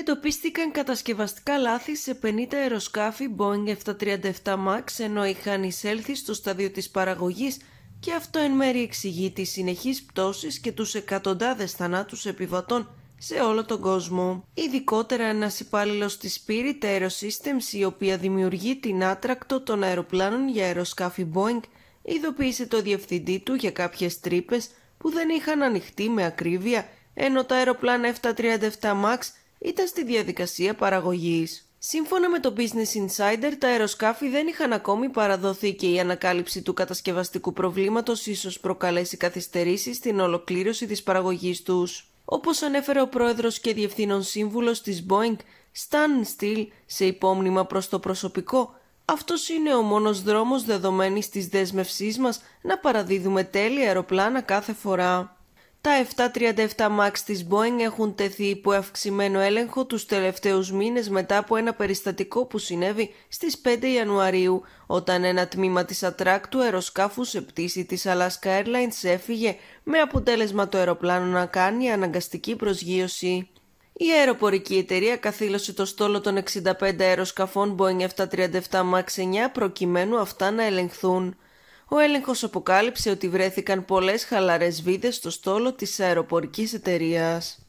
εντοπίστηκαν κατασκευαστικά λάθη σε 50 αεροσκάφη Boeing 737 MAX ενώ είχαν εισέλθει στο στάδιο της παραγωγής και αυτό εν μέρει εξηγεί τις συνεχείς πτώσεις και τους εκατοντάδες θανάτους επιβατών σε όλο τον κόσμο. Ειδικότερα ένας υπάλληλος της Spirit Aerosystems η οποία δημιουργεί την άτρακτο των αεροπλάνων για αεροσκάφη Boeing ειδοποίησε το διευθυντή του για κάποιες τρύπες που δεν είχαν ανοιχτεί με ακρίβεια ενώ τα αεροπλάνα 737 MAX ήταν στη διαδικασία παραγωγής. Σύμφωνα με το Business Insider, τα αεροσκάφη δεν είχαν ακόμη παραδοθεί και η ανακάλυψη του κατασκευαστικού προβλήματος ίσως προκαλέσει καθυστερήσεις στην ολοκλήρωση της παραγωγής τους. Όπως ανέφερε ο πρόεδρος και διευθύνων σύμβουλος της Boeing, Stan Steele, σε υπόμνημα προς το προσωπικό, αυτός είναι ο μόνος δρόμος δεδομένης της δέσμευσής μας να παραδίδουμε τέλεια αεροπλάνα κάθε φορά. Τα 737 MAX της Boeing έχουν τεθεί υπό αυξημένο έλεγχο τους τελευταίους μήνες μετά από ένα περιστατικό που συνέβη στις 5 Ιανουαρίου, όταν ένα τμήμα της ατράκτου αεροσκάφου σε πτήση της Alaska Airlines έφυγε με αποτέλεσμα το αεροπλάνο να κάνει αναγκαστική προσγείωση. Η αεροπορική εταιρεία καθήλωσε το στόλο των 65 αεροσκαφών Boeing 737 MAX 9 προκειμένου αυτά να ελεγχθούν ο έλεγχος αποκάλυψε ότι βρέθηκαν πολλές χαλαρές βίδες στο στόλο της αεροπορικής εταιρείας.